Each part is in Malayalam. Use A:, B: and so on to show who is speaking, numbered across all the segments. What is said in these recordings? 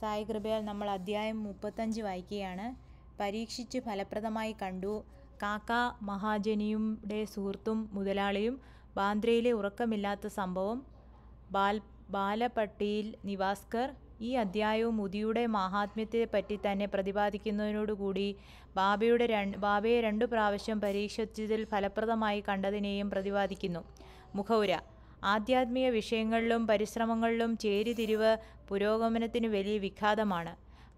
A: സായി കൃപയാൽ നമ്മൾ അധ്യായം മുപ്പത്തഞ്ച് വായിക്കുകയാണ് പരീക്ഷിച്ച് ഫലപ്രദമായി കണ്ടു കാക്ക മഹാജനിയുടെ സുഹൃത്തും മുതലാളിയും ബാന്ദ്രയിലെ ഉറക്കമില്ലാത്ത സംഭവം ബാൽ ബാലപട്ടിയിൽ നിവാസ്കർ ഈ അധ്യായവും മുതിയുടെ പറ്റി തന്നെ പ്രതിപാദിക്കുന്നതിനോടുകൂടി ബാബയുടെ രണ്ട് ബാബയെ രണ്ടു പ്രാവശ്യം പരീക്ഷിച്ചതിൽ ഫലപ്രദമായി കണ്ടതിനെയും പ്രതിപാദിക്കുന്നു മുഖൗര ആധ്യാത്മിക വിഷയങ്ങളിലും പരിശ്രമങ്ങളിലും ചേരിതിരിവ് പുരോഗമനത്തിന് വലിയ വിഘാതമാണ്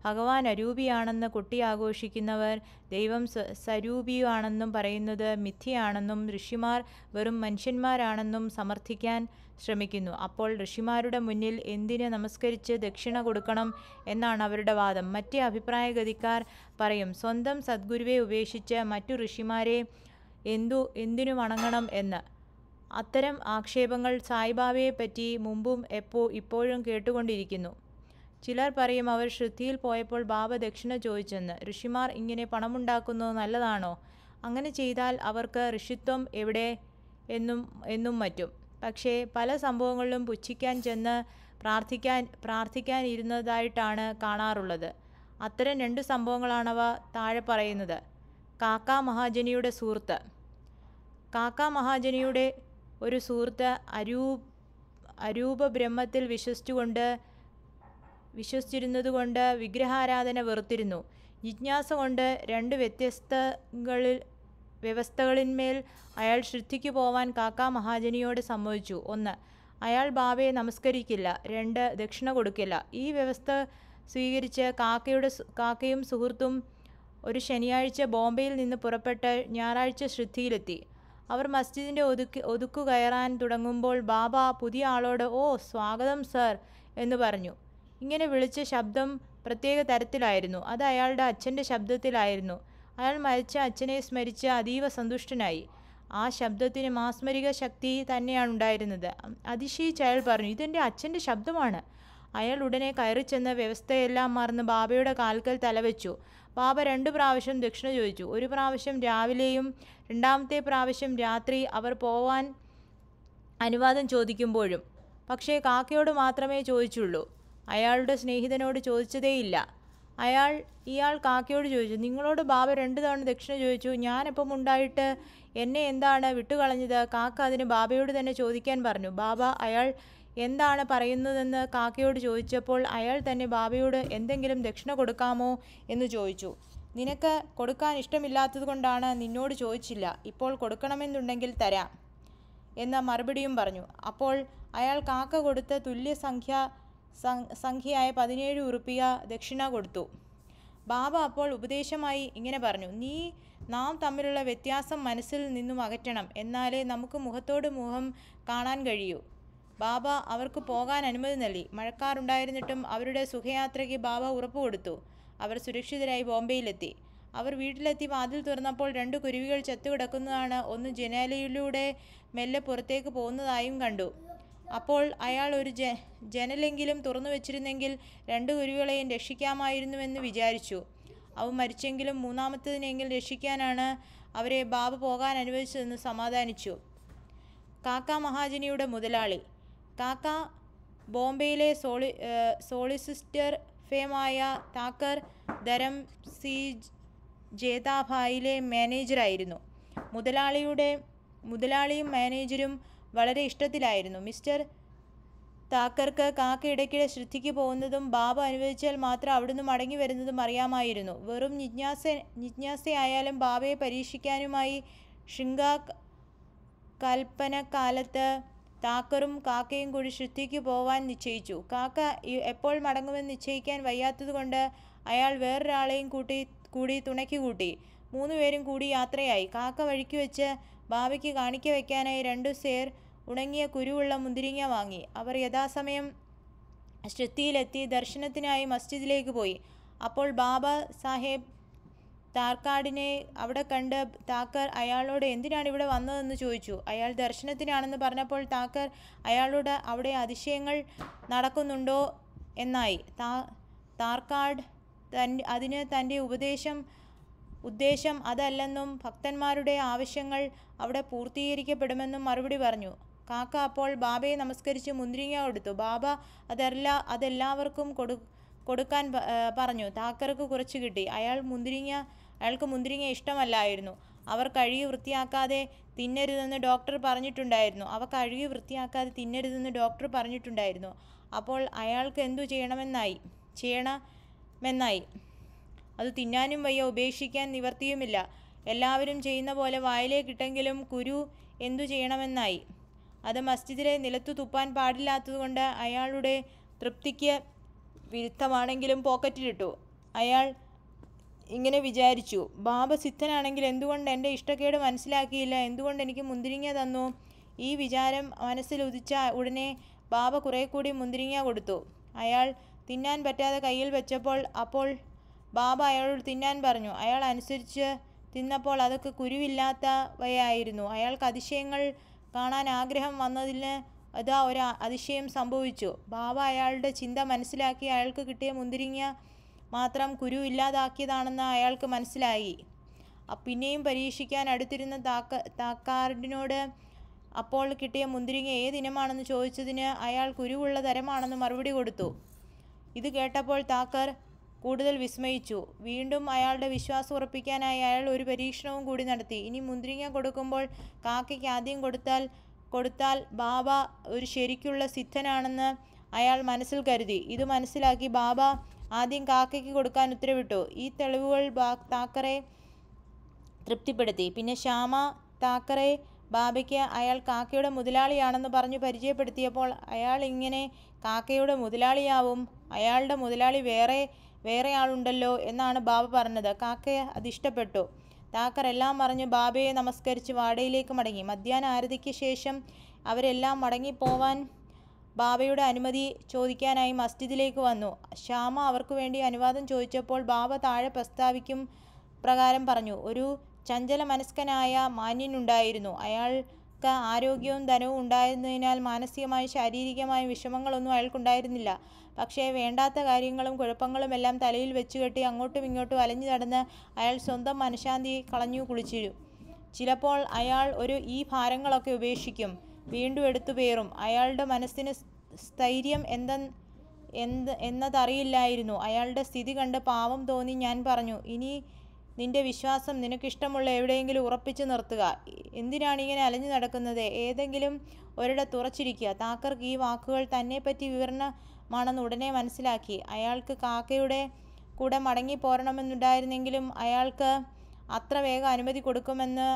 A: ഭഗവാൻ അരൂപിയാണെന്ന് കുട്ടി ആഘോഷിക്കുന്നവർ ദൈവം സ്വരൂപിയാണെന്നും പറയുന്നത് മിഥ്യയാണെന്നും ഋഷിമാർ വെറും മനുഷ്യന്മാരാണെന്നും സമർത്ഥിക്കാൻ ശ്രമിക്കുന്നു അപ്പോൾ ഋഷിമാരുടെ മുന്നിൽ എന്തിനെ നമസ്കരിച്ച് ദക്ഷിണ കൊടുക്കണം എന്നാണ് അവരുടെ വാദം മറ്റ് അഭിപ്രായഗതിക്കാർ പറയും സ്വന്തം സദ്ഗുരുവെ ഉപേക്ഷിച്ച് മറ്റു ഋഷിമാരെ എന്തു എന്തിനു വണങ്ങണം എന്ന് അത്തരം ആക്ഷേപങ്ങൾ സായിബാബയെപ്പറ്റി മുമ്പും എപ്പോ ഇപ്പോഴും കേട്ടുകൊണ്ടിരിക്കുന്നു ചിലർ പറയും അവർ ശ്രുതിയിൽ പോയപ്പോൾ ബാബ ദക്ഷിണ ചോദിച്ചെന്ന് ഋഷിമാർ ഇങ്ങനെ പണമുണ്ടാക്കുന്നത് നല്ലതാണോ അങ്ങനെ ചെയ്താൽ അവർക്ക് ഋഷിത്വം എവിടെ എന്നും എന്നും മറ്റും പക്ഷേ പല സംഭവങ്ങളിലും പുച്ഛിക്കാൻ ചെന്ന് പ്രാർത്ഥിക്കാൻ പ്രാർത്ഥിക്കാൻ ഇരുന്നതായിട്ടാണ് കാണാറുള്ളത് അത്തരം രണ്ട് സംഭവങ്ങളാണവ താഴെ പറയുന്നത് കാക്ക മഹാജനിയുടെ സുഹൃത്ത് കാക്ക മഹാജനിയുടെ ഒരു സുഹൃത്ത് അരൂപ അരൂപ ബ്രഹ്മത്തിൽ വിശ്വസിച്ചുകൊണ്ട് വിശ്വസിച്ചിരുന്നതുകൊണ്ട് വിഗ്രഹാരാധന വെറുത്തിരുന്നു ജിജ്ഞാസ കൊണ്ട് രണ്ട് വ്യത്യസ്തകളിൽ വ്യവസ്ഥകളിന്മേൽ അയാൾ ശ്രദ്ധിക്കു പോവാൻ കാക്ക മഹാജനിയോട് സമ്മതിച്ചു ഒന്ന് അയാൾ ബാബയെ നമസ്കരിക്കില്ല രണ്ട് ദക്ഷിണ കൊടുക്കില്ല ഈ വ്യവസ്ഥ സ്വീകരിച്ച് കാക്കയുടെ കാക്കയും സുഹൃത്തും ഒരു ശനിയാഴ്ച ബോംബെയിൽ നിന്ന് പുറപ്പെട്ട് ഞായറാഴ്ച ശ്രദ്ധയിലെത്തി അവർ മസ്ജിദിൻ്റെ ഒതുക്കി ഒതുക്കു കയറാൻ തുടങ്ങുമ്പോൾ ബാബ പുതിയ ആളോട് ഓ സ്വാഗതം സർ എന്ന് പറഞ്ഞു ഇങ്ങനെ വിളിച്ച ശബ്ദം പ്രത്യേക തരത്തിലായിരുന്നു അത് അയാളുടെ അച്ഛൻ്റെ ശബ്ദത്തിലായിരുന്നു അയാൾ മരിച്ച അച്ഛനെ സ്മരിച്ച് അതീവ സന്തുഷ്ടനായി ആ ശബ്ദത്തിന് മാസ്മരിക ശക്തി തന്നെയാണ് ഉണ്ടായിരുന്നത് അതിശയിച്ച് അയാൾ പറഞ്ഞു ഇതെൻ്റെ അച്ഛൻ്റെ ശബ്ദമാണ് അയാൾ ഉടനെ കയറി ചെന്ന് വ്യവസ്ഥയെല്ലാം മറന്ന് ബാബയുടെ കാൽക്കൽ തലവെച്ചു ബാബ രണ്ട് പ്രാവശ്യം ദക്ഷിണ ചോദിച്ചു ഒരു പ്രാവശ്യം രാവിലെയും രണ്ടാമത്തെ പ്രാവശ്യം രാത്രി അവർ പോവാൻ അനുവാദം ചോദിക്കുമ്പോഴും പക്ഷേ കാക്കയോട് മാത്രമേ ചോദിച്ചുള്ളൂ അയാളുടെ സ്നേഹിതനോട് ചോദിച്ചതേയില്ല അയാൾ ഇയാൾ കാക്കയോട് ചോദിച്ചു നിങ്ങളോട് ബാബ രണ്ട് തവണ ദക്ഷിണ ചോദിച്ചു ഞാനിപ്പം ഉണ്ടായിട്ട് എന്നെ എന്താണ് വിട്ടുകളഞ്ഞത് കാക്ക അതിന് ബാബയോട് തന്നെ ചോദിക്കാൻ പറഞ്ഞു ബാബ അയാൾ എന്താണ് പറയുന്നതെന്ന് കാക്കയോട് ചോദിച്ചപ്പോൾ അയാൾ തന്നെ ബാബയോട് എന്തെങ്കിലും ദക്ഷിണ കൊടുക്കാമോ എന്ന് ചോദിച്ചു നിനക്ക് കൊടുക്കാൻ ഇഷ്ടമില്ലാത്തത് കൊണ്ടാണ് നിന്നോട് ചോദിച്ചില്ല ഇപ്പോൾ കൊടുക്കണമെന്നുണ്ടെങ്കിൽ തരാം എന്ന മറുപടിയും പറഞ്ഞു അപ്പോൾ അയാൾ കാക്ക കൊടുത്ത തുല്യ സംഖ്യ സംഖ്യയായ പതിനേഴ് ഉറുപ്പിക ദക്ഷിണ കൊടുത്തു ബാബ അപ്പോൾ ഉപദേശമായി ഇങ്ങനെ പറഞ്ഞു നീ നാം തമ്മിലുള്ള വ്യത്യാസം മനസ്സിൽ നിന്നും അകറ്റണം എന്നാലേ നമുക്ക് മുഖത്തോട് മുഖം കാണാൻ കഴിയൂ ബാബ അവർക്ക് പോകാൻ അനുമതി നൽകി മഴക്കാറുണ്ടായിരുന്നിട്ടും അവരുടെ സുഖയാത്രയ്ക്ക് ബാബ ഉറപ്പ് കൊടുത്തു അവർ സുരക്ഷിതരായി ബോംബെയിലെത്തി അവർ വീട്ടിലെത്തി വാതിൽ തുറന്നപ്പോൾ രണ്ട് കുരുവികൾ ചത്തുകിടക്കുന്നതാണ് ഒന്ന് ജനാലയിലൂടെ മെല്ലെ പുറത്തേക്ക് പോകുന്നതായും കണ്ടു അപ്പോൾ അയാൾ ഒരു ജ ജനലെങ്കിലും തുറന്നു വെച്ചിരുന്നെങ്കിൽ രണ്ട് കുരുവികളെയും രക്ഷിക്കാമായിരുന്നുവെന്ന് വിചാരിച്ചു അവ മരിച്ചെങ്കിലും മൂന്നാമത്തതിനെങ്കിൽ രക്ഷിക്കാനാണ് അവരെ ബാബ പോകാൻ അനുവദിച്ചതെന്ന് സമാധാനിച്ചു കാക്ക മഹാജനിയുടെ മുതലാളി താത്ത ബോംബെയിലെ സോളി സോളിസിസ്റ്റർ ഫേമായ താക്കർ ധരം സി ജേതാഭായിലെ മാനേജറായിരുന്നു മുതലാളിയുടെ മുതലാളിയും മാനേജരും വളരെ ഇഷ്ടത്തിലായിരുന്നു മിസ്റ്റർ താക്കർക്ക് കാക്ക ഇടയ്ക്കിടെ ശ്രദ്ധിക്ക് പോകുന്നതും ബാബ അനുവദിച്ചാൽ മാത്രം അവിടുന്ന് മടങ്ങി വരുന്നതും അറിയാമായിരുന്നു വെറും ജിജ്ഞാസ ജിജ്ഞാസയായാലും ബാബയെ പരീക്ഷിക്കാനുമായി ഷിങ്ക കൽപ്പനക്കാലത്ത് താക്കറും കാക്കയും കൂടി ശുദ്ധിക്ക് പോവാൻ നിശ്ചയിച്ചു കാക്ക എപ്പോൾ മടങ്ങുമെന്ന് നിശ്ചയിക്കാൻ വയ്യാത്തതുകൊണ്ട് അയാൾ വേറൊരാളെയും കൂട്ടി കൂടി തുണയ്ക്ക് കൂട്ടി മൂന്നുപേരും കൂടി യാത്രയായി കാക്ക വഴിക്ക് വെച്ച് ബാബയ്ക്ക് കാണിക്ക വയ്ക്കാനായി രണ്ടു സേർ ഉണങ്ങിയ കുരുവുള്ള മുന്തിരിങ്ങ വാങ്ങി അവർ യഥാസമയം ശ്രദ്ധിയിലെത്തി ദർശനത്തിനായി മസ്ജിദിലേക്ക് പോയി അപ്പോൾ ബാബ സാഹേബ് താർക്കാടിനെ അവിടെ കണ്ട് താക്കർ അയാളോട് എന്തിനാണ് ഇവിടെ വന്നതെന്ന് ചോദിച്ചു അയാൾ ദർശനത്തിനാണെന്ന് പറഞ്ഞപ്പോൾ താക്കർ അയാളോട് അവിടെ അതിശയങ്ങൾ നടക്കുന്നുണ്ടോ എന്നായി താ താർക്കാട് തൻ അതിന് തൻ്റെ ഉപദേശം ഉദ്ദേശം അതല്ലെന്നും ഭക്തന്മാരുടെ ആവശ്യങ്ങൾ അവിടെ പൂർത്തീകരിക്കപ്പെടുമെന്നും മറുപടി പറഞ്ഞു കാക്ക അപ്പോൾ ബാബയെ നമസ്കരിച്ച് മുന്തിരിങ്ങ കൊടുത്തു ബാബ അതെല്ലാ അതെല്ലാവർക്കും കൊടു കൊടുക്കാൻ പറഞ്ഞു താക്കർക്ക് കുറച്ച് കിട്ടി അയാൾ മുന്തിരിങ്ങ അയാൾക്ക് മുന്തിരിങ്ങ ഇഷ്ടമല്ലായിരുന്നു അവർ കഴുകി വൃത്തിയാക്കാതെ തിന്നരുതെന്ന് ഡോക്ടർ പറഞ്ഞിട്ടുണ്ടായിരുന്നു അവ കഴുകി വൃത്തിയാക്കാതെ തിന്നരുതെന്ന് ഡോക്ടർ പറഞ്ഞിട്ടുണ്ടായിരുന്നു അപ്പോൾ അയാൾക്ക് എന്തു ചെയ്യണമെന്നായി ചെയ്യണമെന്നായി അത് തിന്നാനും വയ്യ ഉപേക്ഷിക്കാൻ നിവർത്തിയുമില്ല എല്ലാവരും ചെയ്യുന്ന പോലെ വായിലേക്കിട്ടെങ്കിലും കുരു എന്തു ചെയ്യണമെന്നായി അത് മസ്ജിദിലെ നിലത്തു തുപ്പാൻ പാടില്ലാത്തതുകൊണ്ട് അയാളുടെ തൃപ്തിക്ക് വിരുദ്ധമാണെങ്കിലും പോക്കറ്റിലിട്ടു അയാൾ ഇങ്ങനെ വിചാരിച്ചു ബാബ സിദ്ധനാണെങ്കിൽ എന്തുകൊണ്ട് എൻ്റെ ഇഷ്ടക്കേട് മനസ്സിലാക്കിയില്ല എന്തുകൊണ്ട് എനിക്ക് മുന്തിരിങ്ങ തന്നു ഈ വിചാരം മനസ്സിൽ ഉദിച്ച ഉടനെ ബാബ കുറെ കൂടി മുന്തിരിങ്ങ കൊടുത്തു അയാൾ തിന്നാൻ പറ്റാതെ കയ്യിൽ വെച്ചപ്പോൾ അപ്പോൾ ബാബ അയാളോട് തിന്നാൻ പറഞ്ഞു അയാൾ അനുസരിച്ച് തിന്നപ്പോൾ അതൊക്കെ കുരുവില്ലാത്തവയായിരുന്നു അയാൾക്ക് അതിശയങ്ങൾ കാണാൻ ആഗ്രഹം വന്നതിന് അതാ ഒരു അതിശയം സംഭവിച്ചു ബാബ അയാളുടെ ചിന്ത മനസ്സിലാക്കി അയാൾക്ക് കിട്ടിയ മുന്തിരിങ്ങ മാത്രം കുരു ഇല്ലാതാക്കിയതാണെന്ന് അയാൾക്ക് മനസ്സിലായി പിന്നെയും പരീക്ഷിക്കാൻ അടുത്തിരുന്ന താക്ക താക്കാർഡിനോട് അപ്പോൾ കിട്ടിയ മുന്തിരിങ്ങ ഏത് ഇനമാണെന്ന് ചോദിച്ചതിന് അയാൾ കുരുവുള്ള തരമാണെന്ന് മറുപടി കൊടുത്തു ഇത് കേട്ടപ്പോൾ താക്കർ കൂടുതൽ വിസ്മയിച്ചു വീണ്ടും അയാളുടെ വിശ്വാസം ഉറപ്പിക്കാനായി അയാൾ ഒരു പരീക്ഷണവും കൂടി നടത്തി ഇനി മുന്തിരിങ്ങ കൊടുക്കുമ്പോൾ കാക്കയ്ക്ക് ആദ്യം കൊടുത്താൽ കൊടുത്താൽ ബാബ ഒരു ശരിക്കുള്ള സിദ്ധനാണെന്ന് അയാൾ മനസ്സിൽ കരുതി ഇത് മനസ്സിലാക്കി ബാബ ആദ്യം കാക്കയ്ക്ക് കൊടുക്കാൻ ഉത്തരവിട്ടു ഈ തെളിവുകൾ താക്കറെ തൃപ്തിപ്പെടുത്തി പിന്നെ ശ്യാമ താക്കറെ ബാബയ്ക്ക് അയാൾ കാക്കയുടെ മുതലാളിയാണെന്ന് പറഞ്ഞു പരിചയപ്പെടുത്തിയപ്പോൾ അയാൾ ഇങ്ങനെ കാക്കയുടെ മുതലാളിയാവും അയാളുടെ മുതലാളി വേറെ വേറെ ആളുണ്ടല്ലോ എന്നാണ് ബാബ പറഞ്ഞത് കാക്കയെ അതിഷ്ടപ്പെട്ടു താക്കർ എല്ലാം പറഞ്ഞ് ബാബയെ നമസ്കരിച്ച് വാടയിലേക്ക് മടങ്ങി മധ്യാഹ്ന ആരതിക്ക് ശേഷം അവരെല്ലാം മടങ്ങിപ്പോവാൻ ബാബയുടെ അനുമതി ചോദിക്കാനായി മസ്ജിദിലേക്ക് വന്നു ശ്യാമ അവർക്കു വേണ്ടി അനുവാദം ചോദിച്ചപ്പോൾ ബാബ താഴെ പ്രസ്താവിക്കും പ്രകാരം പറഞ്ഞു ഒരു ചഞ്ചല മനസ്കനായ മാന്യനുണ്ടായിരുന്നു അയാൾക്ക് ആരോഗ്യവും ധനവും ഉണ്ടായിരുന്നതിനാൽ മാനസികമായും ശാരീരികമായും വിഷമങ്ങളൊന്നും അയാൾക്കുണ്ടായിരുന്നില്ല പക്ഷേ വേണ്ടാത്ത കാര്യങ്ങളും കുഴപ്പങ്ങളും എല്ലാം തലയിൽ വെച്ചുകെട്ടി അങ്ങോട്ടും ഇങ്ങോട്ടും അലഞ്ഞു നടന്ന് അയാൾ സ്വന്തം മനഃശാന്തി കളഞ്ഞു കുളിച്ചിരു ചിലപ്പോൾ അയാൾ ഒരു ഈ ഭാരങ്ങളൊക്കെ ഉപേക്ഷിക്കും വീണ്ടും എടുത്തു പേറും അയാളുടെ മനസ്സിന് സ്ഥൈര്യം എന്ത എന്ത് എന്നതറിയില്ലായിരുന്നു അയാളുടെ സ്ഥിതി കണ്ട് പാവം തോന്നി ഞാൻ പറഞ്ഞു ഇനി നിന്റെ വിശ്വാസം നിനക്കിഷ്ടമുള്ള എവിടെയെങ്കിലും ഉറപ്പിച്ചു നിർത്തുക എന്തിനാണ് ഇങ്ങനെ അലഞ്ഞു നടക്കുന്നത് ഏതെങ്കിലും ഒരിടത്ത് തുറച്ചിരിക്കുക താക്കർക്ക് ഈ വാക്കുകൾ തന്നെപ്പറ്റി വിവരണമാണെന്ന് ഉടനെ മനസ്സിലാക്കി അയാൾക്ക് കാക്കയുടെ കൂടെ മടങ്ങി പോരണമെന്നുണ്ടായിരുന്നെങ്കിലും അയാൾക്ക് അത്ര വേഗം അനുമതി കൊടുക്കുമെന്ന്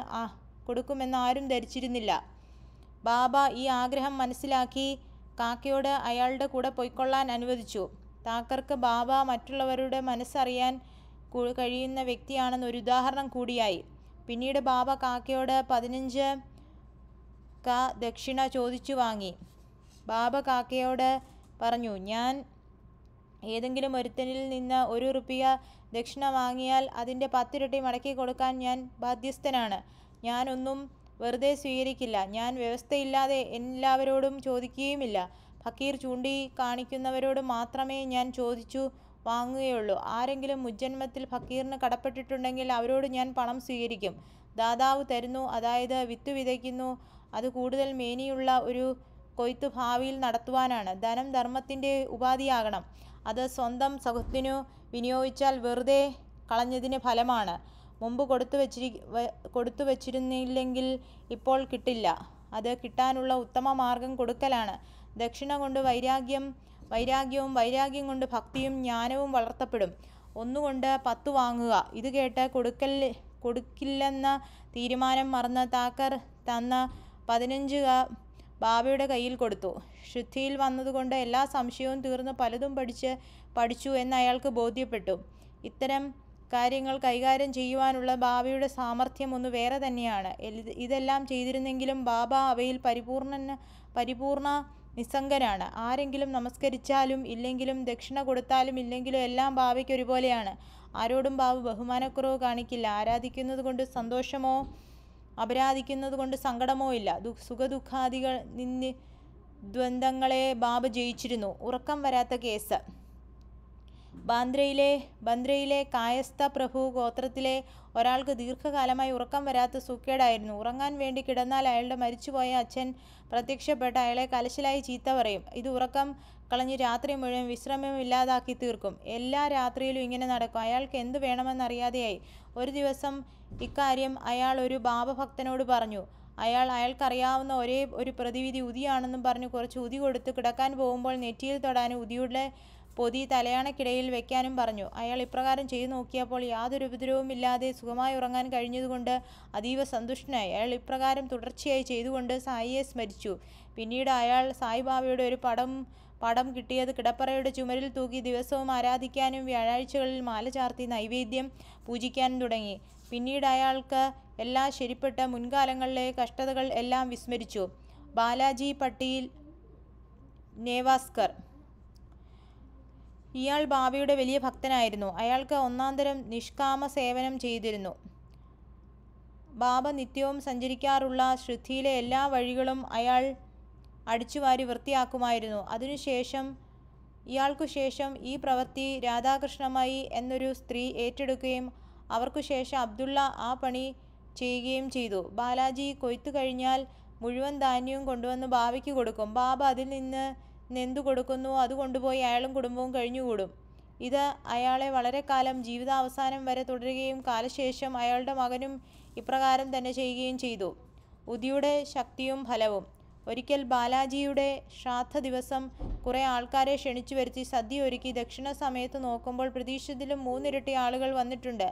A: കൊടുക്കുമെന്ന് ആരും ധരിച്ചിരുന്നില്ല ബാബ ഈ ആഗ്രഹം മനസ്സിലാക്കി കാക്കയോട് അയാളുടെ കൂടെ പോയിക്കൊള്ളാൻ അനുവദിച്ചു താക്കർക്ക് ബാബ മറ്റുള്ളവരുടെ മനസ്സറിയാൻ കഴിയുന്ന വ്യക്തിയാണെന്ന് ഒരു ഉദാഹരണം കൂടിയായി പിന്നീട് ബാബ കാക്കയോട് പതിനഞ്ച് ക ദക്ഷിണ ചോദിച്ചു വാങ്ങി ബാബ കാക്കയോട് പറഞ്ഞു ഞാൻ ഏതെങ്കിലും ഒരുത്തനിൽ നിന്ന് ഒരു റുപ്യ ദക്ഷിണ വാങ്ങിയാൽ അതിൻ്റെ പത്തിരട്ടി മടക്കി കൊടുക്കാൻ ഞാൻ ബാധ്യസ്ഥനാണ് ഞാനൊന്നും വെറുതെ സ്വീകരിക്കില്ല ഞാൻ വ്യവസ്ഥയില്ലാതെ എല്ലാവരോടും ചോദിക്കുകയുമില്ല ഫക്കീർ ചൂണ്ടി കാണിക്കുന്നവരോട് മാത്രമേ ഞാൻ ചോദിച്ചു വാങ്ങുകയുള്ളൂ ആരെങ്കിലും മുജ്ജന്മത്തിൽ ഫക്കീറിന് കടപ്പെട്ടിട്ടുണ്ടെങ്കിൽ അവരോട് ഞാൻ പണം സ്വീകരിക്കും ദാതാവ് തരുന്നു അതായത് വിത്ത് വിതയ്ക്കുന്നു അത് കൂടുതൽ മേനിയുള്ള ഒരു കൊയ്ത്ത് ഭാവിയിൽ നടത്തുവാനാണ് ധനം ധർമ്മത്തിൻ്റെ ഉപാധിയാകണം അത് സ്വന്തം സുഖത്തിനു വിനിയോഗിച്ചാൽ വെറുതെ കളഞ്ഞതിന് ഫലമാണ് മുമ്പ് കൊടുത്തു വച്ചിരി കൊടുത്തു വച്ചിരുന്നില്ലെങ്കിൽ ഇപ്പോൾ കിട്ടില്ല അത് കിട്ടാനുള്ള ഉത്തമ മാർഗം കൊടുക്കലാണ് ദക്ഷിണ കൊണ്ട് വൈരാഗ്യം വൈരാഗ്യവും വൈരാഗ്യം കൊണ്ട് ഭക്തിയും ജ്ഞാനവും വളർത്തപ്പെടും ഒന്നുകൊണ്ട് പത്തു വാങ്ങുക ഇത് കേട്ട് കൊടുക്കൽ കൊടുക്കില്ലെന്ന തീരുമാനം മറന്ന് താക്കർ തന്ന പതിനഞ്ച് ബാബയുടെ കയ്യിൽ കൊടുത്തു ശുദ്ധിയിൽ വന്നതുകൊണ്ട് എല്ലാ സംശയവും തീർന്ന് പലതും പഠിച്ച് പഠിച്ചു എന്ന് അയാൾക്ക് ബോധ്യപ്പെട്ടു ഇത്തരം കാര്യങ്ങൾ കൈകാര്യം ചെയ്യുവാനുള്ള ബാബയുടെ സാമർഥ്യം ഒന്ന് വേറെ തന്നെയാണ് ഇതെല്ലാം ചെയ്തിരുന്നെങ്കിലും ബാബ അവയിൽ പരിപൂർണ പരിപൂർണ നിസ്സംഗനാണ് ആരെങ്കിലും നമസ്കരിച്ചാലും ഇല്ലെങ്കിലും ദക്ഷിണ കൊടുത്താലും ഇല്ലെങ്കിലും എല്ലാം ബാബയ്ക്ക് ഒരുപോലെയാണ് ആരോടും ബാബു ബഹുമാനക്കുറവ് കാണിക്കില്ല ആരാധിക്കുന്നത് കൊണ്ട് സന്തോഷമോ അപരാധിക്കുന്നത് കൊണ്ട് സങ്കടമോ ഇല്ല ദു സുഖദുഃഖാദികൾ നിന്ന് ദ്വന്ദ്ങ്ങളെ ബാബ ജയിച്ചിരുന്നു ഉറക്കം വരാത്ത കേസ് ബാന്ദ്രയിലെ ബന്ദ്രയിലെ കായസ്ഥ പ്രഭു ഗോത്രത്തിലെ ഒരാൾക്ക് ദീർഘകാലമായി ഉറക്കം വരാത്ത സുഖേടായിരുന്നു ഉറങ്ങാൻ വേണ്ടി കിടന്നാൽ അയാളുടെ മരിച്ചുപോയ അച്ഛൻ പ്രത്യക്ഷപ്പെട്ട അയാളെ കലശലായി ചീത്ത പറയും ഇത് ഉറക്കം കളഞ്ഞ് രാത്രി മുഴുവൻ വിശ്രമം ഇല്ലാതാക്കി തീർക്കും എല്ലാ രാത്രിയിലും ഇങ്ങനെ നടക്കും അയാൾക്ക് എന്ത് വേണമെന്നറിയാതെയായി ഒരു ദിവസം ഇക്കാര്യം അയാൾ ഒരു ബാബഭക്തനോട് പറഞ്ഞു അയാൾ അയാൾക്കറിയാവുന്ന ഒരേ ഒരു പ്രതിവിധി ഉതിയാണെന്നും പറഞ്ഞു കുറച്ച് ഉതി കൊടുത്ത് കിടക്കാൻ പോകുമ്പോൾ നെറ്റിയിൽ തൊടാനും ഉതിയുടെ പൊതി തലയാണക്കിടയിൽ വെക്കാനും പറഞ്ഞു അയാൾ ഇപ്രകാരം ചെയ്തു നോക്കിയപ്പോൾ യാതൊരു ഇല്ലാതെ സുഖമായി ഉറങ്ങാൻ കഴിഞ്ഞതുകൊണ്ട് അതീവ സന്തുഷ്ടനായി അയാൾ ഇപ്രകാരം തുടർച്ചയായി ചെയ്തുകൊണ്ട് സായിയെ സ്മരിച്ചു പിന്നീട് അയാൾ സായിബാബയുടെ ഒരു പടം പടം കിട്ടിയത് കിടപ്പറയുടെ ചുമരിൽ തൂക്കി ദിവസവും ആരാധിക്കാനും വ്യാഴാഴ്ചകളിൽ മാല ചാർത്തി നൈവേദ്യം പൂജിക്കാനും തുടങ്ങി പിന്നീട് അയാൾക്ക് എല്ലാ ശരിപ്പെട്ട മുൻകാലങ്ങളിലെ കഷ്ടതകൾ എല്ലാം വിസ്മരിച്ചു ബാലാജി പട്ടീൽ നേവാസ്കർ ഇയാൾ ബാബയുടെ വലിയ ഭക്തനായിരുന്നു അയാൾക്ക് ഒന്നാന്തരം നിഷ്കാമ സേവനം ചെയ്തിരുന്നു ബാബ നിത്യവും സഞ്ചരിക്കാറുള്ള ശ്രദ്ധയിലെ എല്ലാ വഴികളും അയാൾ അടിച്ചുവാരി വൃത്തിയാക്കുമായിരുന്നു അതിനുശേഷം ഇയാൾക്കു ശേഷം ഈ പ്രവൃത്തി രാധാകൃഷ്ണമായി എന്നൊരു സ്ത്രീ ഏറ്റെടുക്കുകയും അവർക്കു ശേഷം അബ്ദുള്ള ആ പണി ചെയ്യുകയും ചെയ്തു ബാലാജി കൊയ്ത്തു കഴിഞ്ഞാൽ മുഴുവൻ ധാന്യവും കൊണ്ടുവന്ന് ബാബയ്ക്ക് കൊടുക്കും ബാബ അതിൽ നിന്ന് നെന്തു കൊടുക്കുന്നുവോ അത് കൊണ്ടുപോയി അയാളും കുടുംബവും കഴിഞ്ഞുകൂടും ഇത് അയാളെ വളരെ കാലം ജീവിതാവസാനം വരെ തുടരുകയും കാലശേഷം അയാളുടെ മകനും ഇപ്രകാരം തന്നെ ചെയ്യുകയും ചെയ്തു ഉദിയുടെ ശക്തിയും ഫലവും ഒരിക്കൽ ബാലാജിയുടെ ശ്രാദ്ധ ദിവസം കുറേ ആൾക്കാരെ ക്ഷണിച്ചു വരുത്തി സദ്യ ഒരുക്കി ദക്ഷിണ സമയത്ത് നോക്കുമ്പോൾ പ്രതീക്ഷിച്ചതിലും മൂന്നിരട്ടി ആളുകൾ വന്നിട്ടുണ്ട്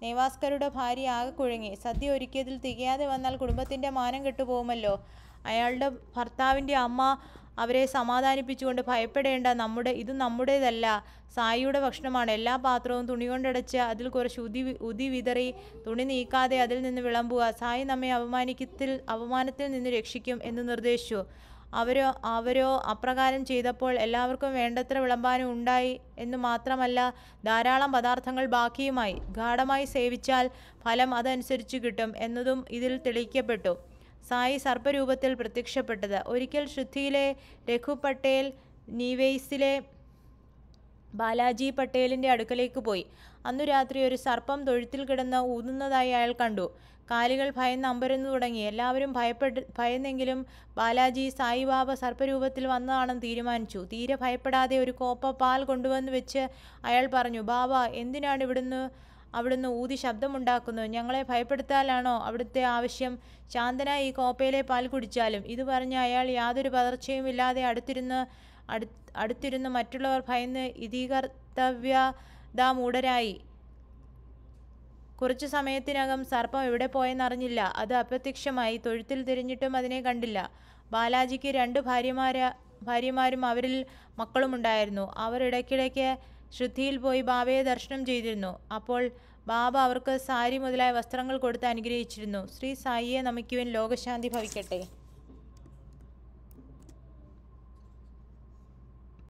A: നേവാസ്കരുടെ ഭാര്യ ആകെ കുഴങ്ങി സദ്യ ഒരുക്കിയതിൽ തികയാതെ വന്നാൽ കുടുംബത്തിൻ്റെ മാനം കെട്ടുപോകുമല്ലോ അയാളുടെ ഭർത്താവിൻ്റെ അമ്മ അവരെ സമാധാനിപ്പിച്ചുകൊണ്ട് ഭയപ്പെടേണ്ട നമ്മുടെ ഇത് നമ്മുടേതല്ല സായിയുടെ ഭക്ഷണമാണ് എല്ലാ പാത്രവും തുണി കൊണ്ടടച്ച് അതിൽ കുറച്ച് ഉതി ഉതി വിതറി തുണി നീക്കാതെ അതിൽ നിന്ന് വിളമ്പുക സായി നമ്മെ അപമാനിക്കത്തിൽ അപമാനത്തിൽ നിന്ന് രക്ഷിക്കും എന്ന് നിർദ്ദേശിച്ചു അവരോ അവരോ അപ്രകാരം ചെയ്തപ്പോൾ എല്ലാവർക്കും വേണ്ടത്ര വിളമ്പാനും ഉണ്ടായി എന്ന് മാത്രമല്ല ധാരാളം പദാർത്ഥങ്ങൾ ബാക്കിയുമായി ഗാഠമായി സേവിച്ചാൽ ഫലം അതനുസരിച്ച് കിട്ടും എന്നതും ഇതിൽ തെളിയിക്കപ്പെട്ടു സായി സർപ്പരൂപത്തിൽ പ്രത്യക്ഷപ്പെട്ടത് ഒരിക്കൽ ശുദ്ധിയിലെ രഘു പട്ടേൽ നീവേസിലെ ബാലാജി പട്ടേലിൻ്റെ അടുക്കലേക്ക് പോയി അന്നു രാത്രി ഒരു സർപ്പം തൊഴുത്തിൽ കിടന്ന് ഊന്നുന്നതായി അയാൾ കണ്ടു കാലുകൾ ഭയന്ന് അമ്പരന്നു തുടങ്ങി എല്ലാവരും ഭയപ്പെട്ട് ഭയന്നെങ്കിലും ബാലാജി സായിബാബ സർപ്പരൂപത്തിൽ വന്നതാണെന്ന് തീരുമാനിച്ചു തീരെ ഭയപ്പെടാതെ ഒരു കോപ്പ പാൽ കൊണ്ടുവന്ന് വെച്ച് അയാൾ പറഞ്ഞു ബാബ എന്തിനാണ് ഇവിടുന്ന് അവിടുന്ന് ഊതി ശബ്ദമുണ്ടാക്കുന്നു ഞങ്ങളെ ഭയപ്പെടുത്താലാണോ അവിടുത്തെ ആവശ്യം ശാന്തനായി ഈ കോപ്പയിലെ പാൽ കുടിച്ചാലും ഇത് പറഞ്ഞ് അയാൾ യാതൊരു ഇല്ലാതെ അടുത്തിരുന്ന് അടു അടുത്തിരുന്ന് മറ്റുള്ളവർ ഭയന്ന് ഇതീകർത്തവ്യതാ മൂടരായി കുറച്ചു സമയത്തിനകം സർപ്പം എവിടെ പോയെന്നറിഞ്ഞില്ല അത് അപ്രത്യക്ഷമായി തൊഴുത്തിൽ തിരിഞ്ഞിട്ടും അതിനെ കണ്ടില്ല ബാലാജിക്ക് രണ്ട് ഭാര്യമാര ഭാര്യമാരും അവരിൽ മക്കളുമുണ്ടായിരുന്നു അവർ ഇടയ്ക്കിടയ്ക്ക് ശുദ്ധിയിൽ പോയി ബാബയെ ദർശനം ചെയ്തിരുന്നു അപ്പോൾ ബാബ അവർക്ക് സാരി മുതലായ വസ്ത്രങ്ങൾ കൊടുത്ത് അനുഗ്രഹിച്ചിരുന്നു ശ്രീ സായിയെ നമിക്കുവാൻ ലോകശാന്തി ഭവിക്കട്ടെ